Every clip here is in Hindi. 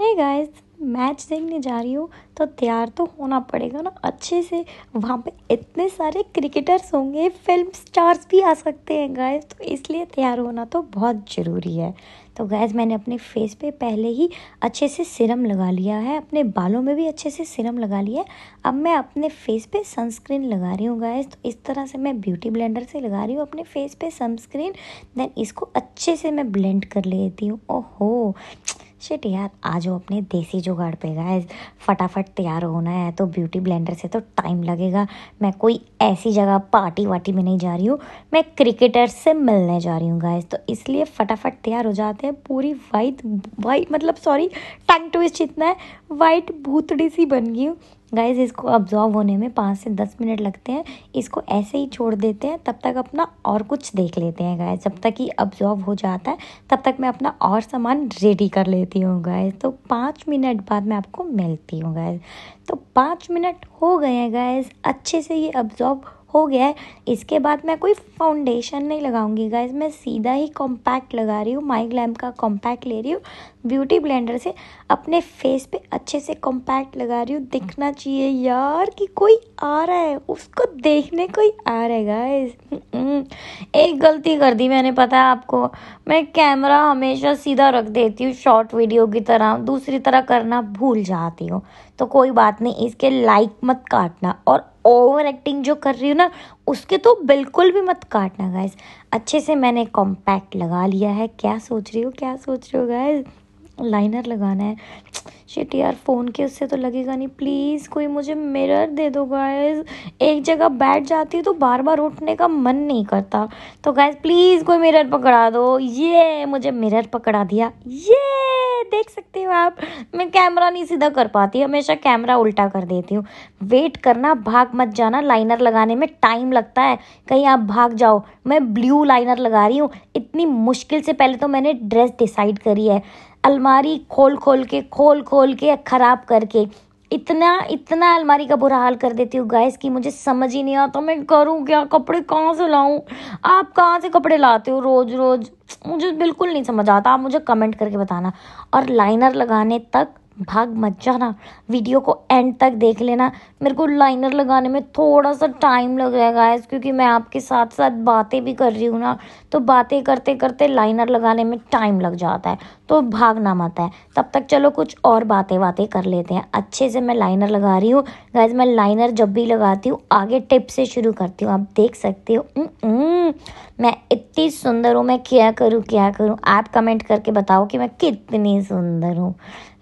है गाइस मैच देखने जा रही हो तो तैयार तो होना पड़ेगा ना अच्छे से वहाँ पे इतने सारे क्रिकेटर्स होंगे फिल्म स्टार्स भी आ सकते हैं गाइस तो इसलिए तैयार होना तो बहुत ज़रूरी है तो गाइस मैंने अपने फेस पे पहले ही अच्छे से सिरम लगा लिया है अपने बालों में भी अच्छे से सिरम लगा लिया है अब मैं अपने फेस पे सनस्क्रीन लगा रही हूँ गैस तो इस तरह से मैं ब्यूटी ब्लेंडर से लगा रही हूँ अपने फेस पे सनस्क्रीन देन इसको अच्छे से मैं ब्लेंड कर लेती हूँ ओहो शिट यार आज वो अपने देसी जुगाड़ पे गए फटाफट तैयार होना है तो ब्यूटी ब्लेंडर से तो टाइम लगेगा मैं कोई ऐसी जगह पार्टी वार्टी में नहीं जा रही हूँ मैं क्रिकेटर से मिलने जा रही हूँ गायज तो इसलिए फटाफट तैयार हो जाते हैं पूरी वाइट वाइट मतलब सॉरी टंग ट्विस्ट जितना है वाइट भूतड़ी सी बन गई हूँ गाइज इसको अब्जॉर्व होने में पाँच से दस मिनट लगते हैं इसको ऐसे ही छोड़ देते हैं तब तक अपना और कुछ देख लेते हैं गाइज जब तक ये अब्जॉर्व हो जाता है तब तक मैं अपना और सामान रेडी कर लेती हूँ गाइज तो पाँच मिनट बाद मैं आपको मिलती हूँ गाइज तो पाँच मिनट हो गए हैं गाइज अच्छे से ये अब्जॉर्व हो गया है इसके बाद मैं कोई फाउंडेशन नहीं लगाऊंगी गाइज मैं सीधा ही कॉम्पैक्ट लगा रही हूँ माई ग्लैम का कॉम्पैक्ट ले रही हूँ ब्यूटी ब्लेंडर से अपने फेस पे अच्छे से कॉम्पैक्ट लगा रही हूँ दिखना चाहिए यार कि कोई आ रहा है उसको देखने कोई आ रहा है गाइज हम्म, एक गलती कर दी मैंने पता है आपको मैं कैमरा हमेशा सीधा रख देती हूँ शॉर्ट वीडियो की तरह दूसरी तरह करना भूल जाती हूँ तो कोई बात नहीं इसके लाइक मत काटना और ओवर एक्टिंग जो कर रही हूँ ना उसके तो बिल्कुल भी मत काटना गाइज अच्छे से मैंने कॉम्पैक्ट लगा लिया है क्या सोच रही हो क्या सोच रही हो गाइज लाइनर लगाना है शिट यार फ़ोन के उससे तो लगेगा नहीं प्लीज़ कोई मुझे मिरर दे दो गाइज एक जगह बैठ जाती हूँ तो बार बार उठने का मन नहीं करता तो गाइज प्लीज़ कोई मिरर पकड़ा दो ये मुझे मिरर पकड़ा दिया ये देख सकते हो आप मैं कैमरा नहीं सीधा कर पाती हमेशा कैमरा उल्टा कर देती हूँ वेट करना भाग मत जाना लाइनर लगाने में टाइम लगता है कहीं आप भाग जाओ मैं ब्लू लाइनर लगा रही हूँ इतनी मुश्किल से पहले तो मैंने ड्रेस डिसाइड करी है अलमारी खोल खोल के खोल खोल खोल के ख़राब करके इतना इतना अलमारी का बुरा हाल कर देती हूँ गाइस कि मुझे समझ ही नहीं आता मैं करूँ क्या कपड़े कहाँ से लाऊँ आप कहाँ से कपड़े लाते हो रोज़ रोज़ मुझे बिल्कुल नहीं समझ आता आप मुझे कमेंट करके बताना और लाइनर लगाने तक भाग मत जाना वीडियो को एंड तक देख लेना मेरे को लाइनर लगाने में थोड़ा सा टाइम लग रहा है गाइस क्योंकि मैं आपके साथ साथ बातें भी कर रही हूँ ना तो बातें करते करते लाइनर लगाने में टाइम लग जाता है तो भागना मत है तब तक चलो कुछ और बातें बातें कर लेते हैं अच्छे से मैं लाइनर लगा रही हूँ गाइज मैं लाइनर जब भी लगाती हूँ आगे टिप से शुरू करती हूँ आप देख सकते हो हम्म, हम्म। मैं इतनी सुंदर हूँ मैं क्या करूँ क्या करूँ आप कमेंट करके बताओ कि मैं कितनी सुंदर हूँ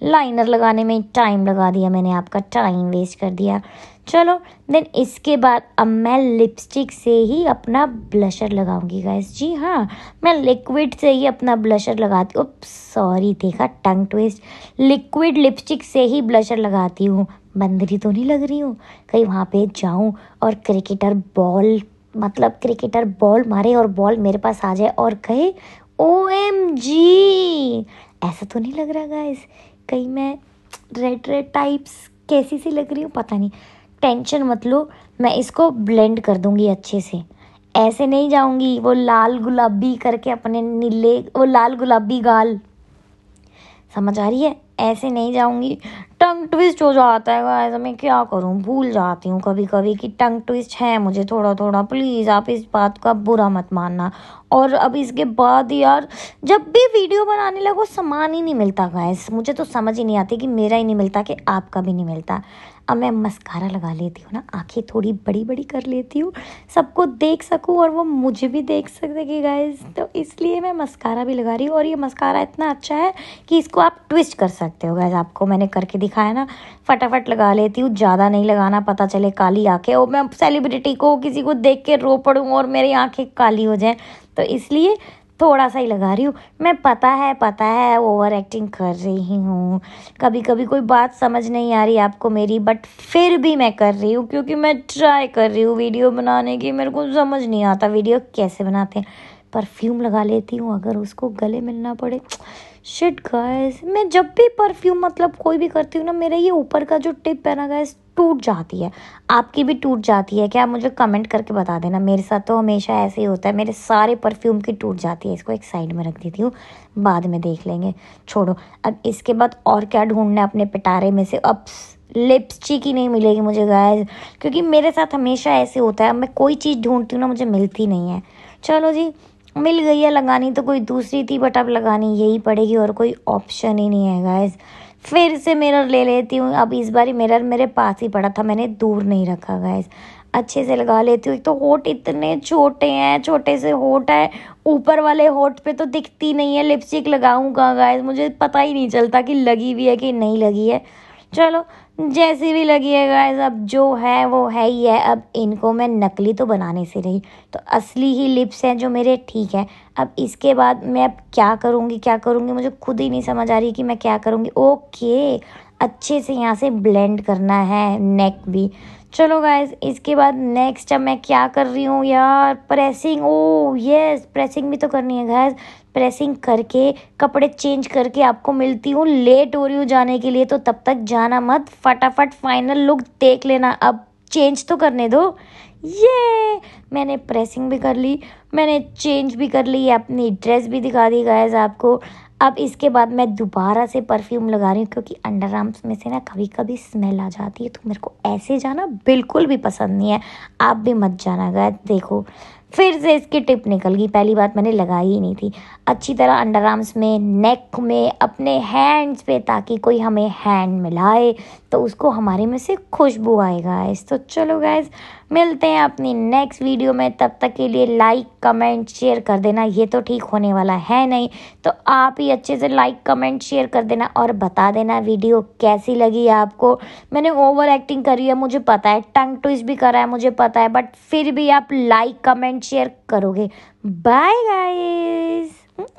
लाइनर लगाने में टाइम लगा दिया मैंने आपका टाइम वेस्ट कर दिया चलो देन इसके बाद अब मैं लिपस्टिक से ही अपना ब्लशर लगाऊंगी गाइस जी हाँ मैं लिक्विड से ही अपना ब्लशर लगाती हूँ सॉरी देखा टंग ट्विस्ट लिक्विड लिपस्टिक से ही ब्लशर लगाती हूँ बंदरी तो नहीं लग रही हूँ कहीं वहाँ पे जाऊँ और क्रिकेटर बॉल मतलब क्रिकेटर बॉल मारे और बॉल मेरे पास आ जाए और कहे ओ एम जी ऐसा तो नहीं लग रहा गाइस कहीं मैं रेड रेड टाइप्स कैसी सी लग रही हूँ पता नहीं टेंशन मत लो मैं इसको ब्लेंड कर दूँगी अच्छे से ऐसे नहीं जाऊँगी वो लाल गुलाबी करके अपने नीले वो लाल गुलाबी गाल समझ आ रही है ऐसे नहीं जाऊँगी टंग ट्विस्ट हो जाता है गाइस मैं क्या करूँ भूल जाती हूँ कभी कभी कि टंग ट्विस्ट है मुझे थोड़ा थोड़ा प्लीज़ आप इस बात का बुरा मत मानना और अब इसके बाद यार जब भी वीडियो बनाने लगो सामान ही नहीं मिलता गाइस मुझे तो समझ ही नहीं आती कि मेरा ही नहीं मिलता कि आपका भी नहीं मिलता अब मैं मस्कारा लगा लेती हूँ ना आंखें थोड़ी बड़ी बड़ी कर लेती हूँ सबको देख सकूँ और वो मुझे भी देख सकते कि गाइज तो इसलिए मैं मस्कारा भी लगा रही हूँ और ये मस्कारा इतना अच्छा है कि इसको आप ट्विस्ट कर सकते हो गाइज आपको मैंने करके दिखाया ना फटाफट लगा लेती हूँ ज़्यादा नहीं लगाना पता चले काली आँखें और मैं सेलिब्रिटी को किसी को देख के रो पड़ूँ और मेरी आँखें काली हो जाएँ तो इसलिए थोड़ा सा ही लगा रही हूँ मैं पता है पता है ओवर एक्टिंग कर रही हूँ कभी कभी कोई बात समझ नहीं आ रही आपको मेरी बट फिर भी मैं कर रही हूँ क्योंकि मैं ट्राई कर रही हूँ वीडियो बनाने की मेरे को समझ नहीं आता वीडियो कैसे बनाते हैं परफ्यूम लगा लेती हूँ अगर उसको गले मिलना पड़े शिट गाइस मैं जब भी परफ्यूम मतलब कोई भी करती हूँ ना मेरा ये ऊपर का जो टिप है ना गाइस टूट जाती है आपकी भी टूट जाती है क्या आप मुझे कमेंट करके बता देना मेरे साथ तो हमेशा ऐसे ही होता है मेरे सारे परफ्यूम की टूट जाती है इसको एक साइड में रख देती हूँ बाद में देख लेंगे छोड़ो अब इसके बाद और क्या ढूंढना है अपने पिटारे में से अब लिपस्टिक ही नहीं मिलेगी मुझे गाय क्योंकि मेरे साथ हमेशा ऐसे होता है मैं कोई चीज़ ढूंढती हूँ ना मुझे मिलती नहीं है चलो जी मिल गई है लगानी तो कोई दूसरी थी बट अब लगानी यही पड़ेगी और कोई ऑप्शन ही नहीं है गाइज़ फिर से मिरर ले लेती हूँ अब इस बार मिरर मेरे पास ही पड़ा था मैंने दूर नहीं रखा गैस अच्छे से लगा लेती हूँ एक तो होठ इतने छोटे हैं छोटे से होठ है ऊपर वाले होठ पे तो दिखती नहीं है लिपस्टिक लगाऊँ कहाँ मुझे पता ही नहीं चलता कि लगी हुई है कि नहीं लगी है चलो जैसी भी लगी है गाइज अब जो है वो है ही है अब इनको मैं नकली तो बनाने से रही तो असली ही लिप्स हैं जो मेरे ठीक है अब इसके बाद मैं अब क्या करूँगी क्या करूँगी मुझे खुद ही नहीं समझ आ रही कि मैं क्या करूँगी ओके अच्छे से यहाँ से ब्लेंड करना है नेक भी चलो गाइज इसके बाद नेक्स्ट अब मैं क्या कर रही हूँ यार प्रेसिंग ओ यस प्रेसिंग भी तो करनी है गाइज प्रेसिंग करके कपड़े चेंज करके आपको मिलती हूँ लेट हो रही हूँ जाने के लिए तो तब तक जाना मत फटाफट फाइनल लुक देख लेना अब चेंज तो करने दो ये मैंने प्रेसिंग भी कर ली मैंने चेंज भी कर ली अपनी ड्रेस भी दिखा दी गाइज आपको अब इसके बाद मैं दोबारा से परफ्यूम लगा रही हूँ क्योंकि अंडर आर्म्स में से ना कभी कभी स्मेल आ जाती है तो मेरे को ऐसे जाना बिल्कुल भी पसंद नहीं है आप भी मत जाना गए देखो फिर से इसकी टिप निकल गई पहली बात मैंने लगाई ही नहीं थी अच्छी तरह अंडर आर्म्स में नेक में अपने हैंड्स पे ताकि कोई हमें हैंड मिलाए तो उसको हमारे में से खुशबू आएगा तो चलो गैस मिलते हैं अपनी नेक्स्ट वीडियो में तब तक के लिए लाइक कमेंट शेयर कर देना ये तो ठीक होने वाला है नहीं तो आप ही अच्छे से लाइक कमेंट शेयर कर देना और बता देना वीडियो कैसी लगी आपको मैंने ओवर एक्टिंग करी है मुझे पता है टंग ट्विस्ट भी करा है मुझे पता है बट फिर भी आप लाइक कमेंट शेयर करोगे बाय गाइस